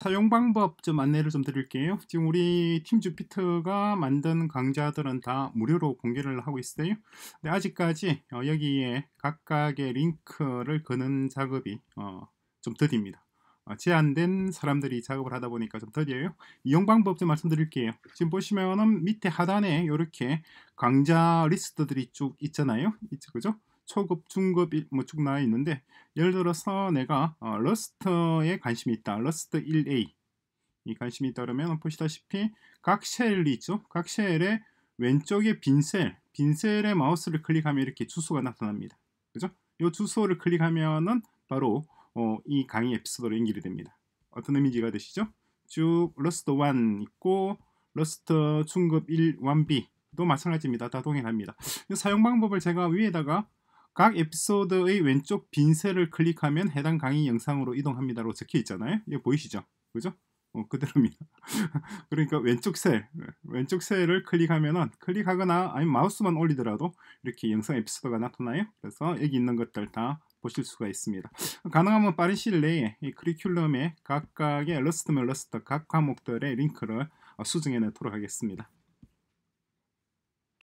사용 방법 좀 안내를 좀 드릴게요. 지금 우리 팀 주피터가 만든 강좌들은 다 무료로 공개를 하고 있어요. 근데 아직까지 어, 여기에 각각의 링크를 거는 작업이 어, 좀 더딥니다. 어, 제한된 사람들이 작업을 하다 보니까 좀 더뎌요. 이용 방법 좀 말씀드릴게요. 지금 보시면은 밑에 하단에 이렇게 강좌 리스트들이 쭉 있잖아요. 있죠, 그죠? 초급, 중급, 뭐쭉 나와 있는데 예를 들어서 내가 어, 러스트에 관심이 있다. 러스트 1A 이 관심이 있다 그러면 보시다시피 각 쉘이 있죠. 각 쉘의 왼쪽에 빈 셀, 빈 셀의 마우스를 클릭하면 이렇게 주소가 나타납니다. 그죠? 이 주소를 클릭하면은 바로 어, 이 강의 에피소드로 연결이 됩니다. 어떤 의미지가 되시죠? 쭉 러스트 1 있고 러스트 중급 1, 1B도 마찬가지입니다. 다 동일합니다. 사용 방법을 제가 위에다가 각 에피소드의 왼쪽 빈 셀을 클릭하면 해당 강의 영상으로 이동합니다 라고 적혀 있잖아요. 이거 보이시죠? 그죠? 어, 그대로입니다. 그러니까 왼쪽 셀, 왼쪽 셀을 클릭하면은 클릭하거나 아니면 마우스만 올리더라도 이렇게 영상 에피소드가 나타나요. 그래서 여기 있는 것들 다 보실 수가 있습니다. 가능하면 빠른 시일 내에 이 커리큘럼에 각각의 러스트면 러스트 각 과목들의 링크를 수정해 내도록 하겠습니다.